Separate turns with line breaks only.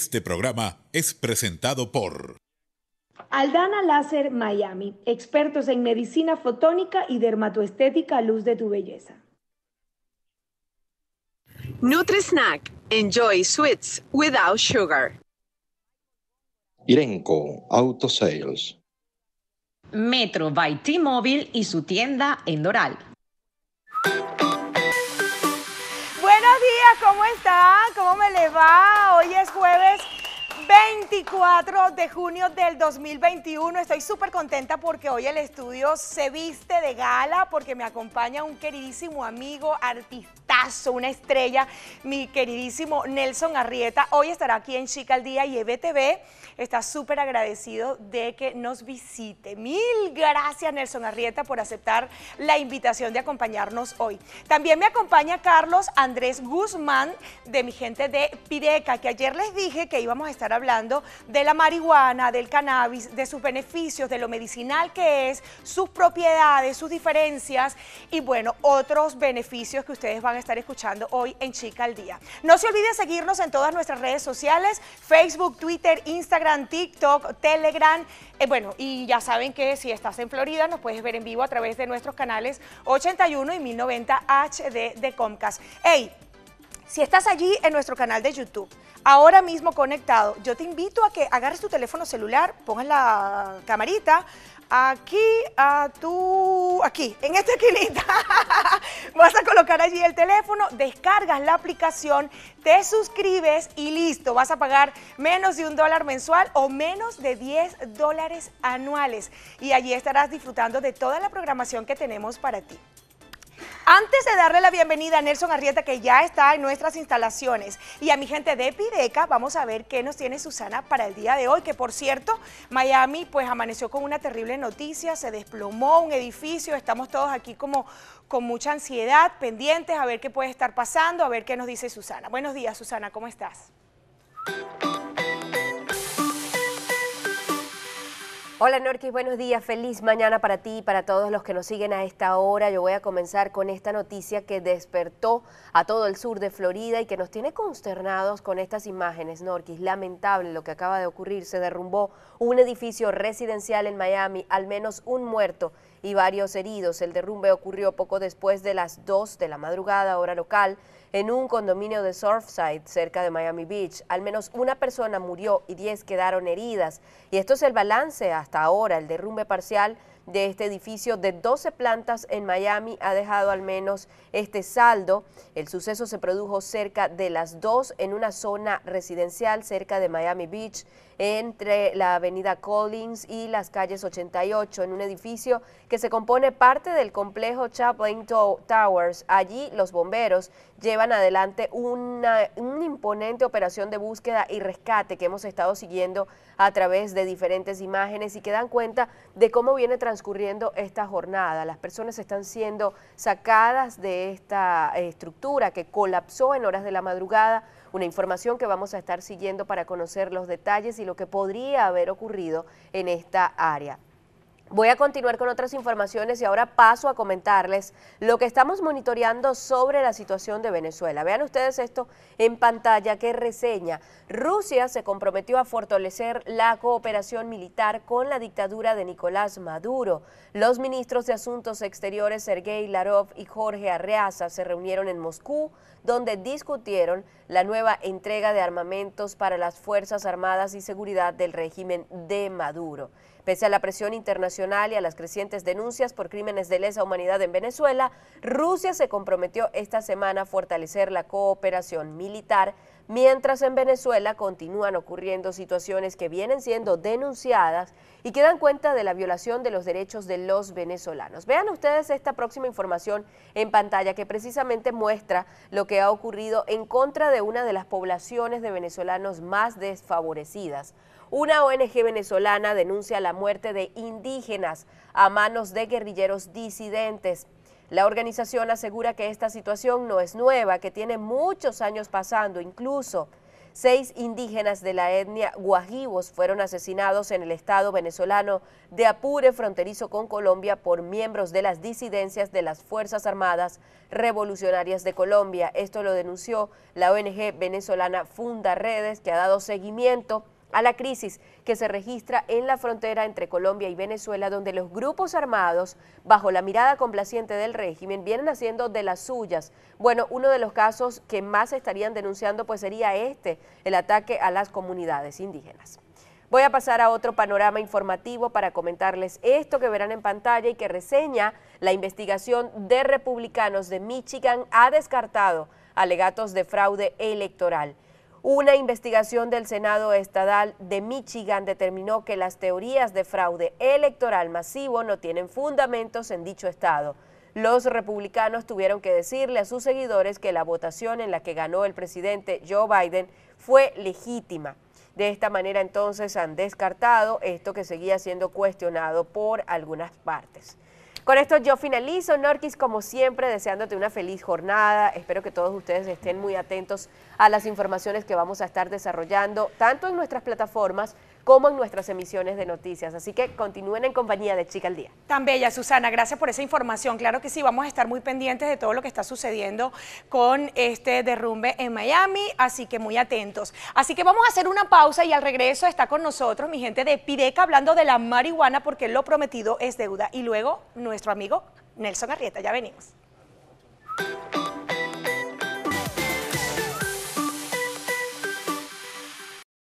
Este programa es presentado por
Aldana Láser Miami, expertos en medicina fotónica y dermatoestética a luz de tu belleza.
NutriSnack, enjoy sweets without sugar. Irenco Auto Sales.
Metro by T-Mobile y su tienda en Doral. Buenos días, ¿cómo está, ¿Cómo me le va? Hoy es jueves 24 de junio del 2021. Estoy súper contenta porque hoy el estudio se viste de gala porque me acompaña un queridísimo amigo, artista una estrella, mi queridísimo Nelson Arrieta. Hoy estará aquí en Chica al Día y EBTV está súper agradecido de que nos visite. Mil gracias, Nelson Arrieta, por aceptar la invitación de acompañarnos hoy. También me acompaña Carlos Andrés Guzmán de mi gente de Pideca, que ayer les dije que íbamos a estar hablando de la marihuana, del cannabis, de sus beneficios, de lo medicinal que es, sus propiedades, sus diferencias y bueno, otros beneficios que ustedes van a estar escuchando hoy en Chica al Día. No se olvide seguirnos en todas nuestras redes sociales, Facebook, Twitter, Instagram, TikTok, Telegram. Eh, bueno, y ya saben que si estás en Florida nos puedes ver en vivo a través de nuestros canales 81 y 1090 HD de Comcast. Hey, Si estás allí en nuestro canal de YouTube, ahora mismo conectado, yo te invito a que agarres tu teléfono celular, pongas la camarita, Aquí, a tu, aquí, en esta esquinita, vas a colocar allí el teléfono, descargas la aplicación, te suscribes y listo, vas a pagar menos de un dólar mensual o menos de 10 dólares anuales y allí estarás disfrutando de toda la programación que tenemos para ti. Antes de darle la bienvenida a Nelson Arrieta, que ya está en nuestras instalaciones, y a mi gente de Pideca, vamos a ver qué nos tiene Susana para el día de hoy, que por cierto, Miami pues amaneció con una terrible noticia, se desplomó un edificio, estamos todos aquí como con mucha ansiedad, pendientes a ver qué puede estar pasando, a ver qué nos dice Susana. Buenos días, Susana, ¿cómo estás?
Hola Norquis, buenos días, feliz mañana para ti y para todos los que nos siguen a esta hora. Yo voy a comenzar con esta noticia que despertó a todo el sur de Florida y que nos tiene consternados con estas imágenes, Norquis. Lamentable lo que acaba de ocurrir, se derrumbó un edificio residencial en Miami, al menos un muerto y varios heridos. El derrumbe ocurrió poco después de las 2 de la madrugada hora local en un condominio de Surfside cerca de Miami Beach. Al menos una persona murió y 10 quedaron heridas. Y esto es el balance hasta ahora. El derrumbe parcial de este edificio de 12 plantas en Miami ha dejado al menos este saldo. El suceso se produjo cerca de las 2 en una zona residencial cerca de Miami Beach, entre la avenida Collins y las calles 88, en un edificio que se compone parte del complejo Chaplain Towers. Allí los bomberos llevan adelante una, imponente operación de búsqueda y rescate que hemos estado siguiendo a través de diferentes imágenes y que dan cuenta de cómo viene transformando transcurriendo esta jornada. Las personas están siendo sacadas de esta eh, estructura que colapsó en horas de la madrugada, una información que vamos a estar siguiendo para conocer los detalles y lo que podría haber ocurrido en esta área. Voy a continuar con otras informaciones y ahora paso a comentarles lo que estamos monitoreando sobre la situación de Venezuela. Vean ustedes esto en pantalla que reseña. Rusia se comprometió a fortalecer la cooperación militar con la dictadura de Nicolás Maduro. Los ministros de Asuntos Exteriores Sergei Larov y Jorge Arreaza se reunieron en Moscú, donde discutieron la nueva entrega de armamentos para las Fuerzas Armadas y Seguridad del régimen de Maduro. Pese a la presión internacional y a las crecientes denuncias por crímenes de lesa humanidad en Venezuela, Rusia se comprometió esta semana a fortalecer la cooperación militar mientras en Venezuela continúan ocurriendo situaciones que vienen siendo denunciadas y que dan cuenta de la violación de los derechos de los venezolanos. Vean ustedes esta próxima información en pantalla que precisamente muestra lo que ha ocurrido en contra de una de las poblaciones de venezolanos más desfavorecidas. Una ONG venezolana denuncia la muerte de indígenas a manos de guerrilleros disidentes. La organización asegura que esta situación no es nueva, que tiene muchos años pasando, incluso seis indígenas de la etnia guajivos fueron asesinados en el estado venezolano de Apure, fronterizo con Colombia, por miembros de las disidencias de las Fuerzas Armadas Revolucionarias de Colombia. Esto lo denunció la ONG venezolana Funda Redes, que ha dado seguimiento a la crisis que se registra en la frontera entre Colombia y Venezuela, donde los grupos armados, bajo la mirada complaciente del régimen, vienen haciendo de las suyas. Bueno, uno de los casos que más estarían denunciando pues sería este, el ataque a las comunidades indígenas. Voy a pasar a otro panorama informativo para comentarles esto que verán en pantalla y que reseña la investigación de republicanos de Michigan ha descartado alegatos de fraude electoral. Una investigación del Senado Estatal de Michigan determinó que las teorías de fraude electoral masivo no tienen fundamentos en dicho estado. Los republicanos tuvieron que decirle a sus seguidores que la votación en la que ganó el presidente Joe Biden fue legítima. De esta manera entonces han descartado esto que seguía siendo cuestionado por algunas partes. Con esto yo finalizo, Norquis, como siempre, deseándote una feliz jornada. Espero que todos ustedes estén muy atentos a las informaciones que vamos a estar desarrollando, tanto en nuestras plataformas como en nuestras emisiones de noticias. Así que continúen en compañía de Chica
al Día. Tan bella, Susana, gracias por esa información. Claro que sí, vamos a estar muy pendientes de todo lo que está sucediendo con este derrumbe en Miami, así que muy atentos. Así que vamos a hacer una pausa y al regreso está con nosotros mi gente de Pideca hablando de la marihuana porque lo prometido es deuda. Y luego nuestro amigo Nelson Arrieta, ya venimos.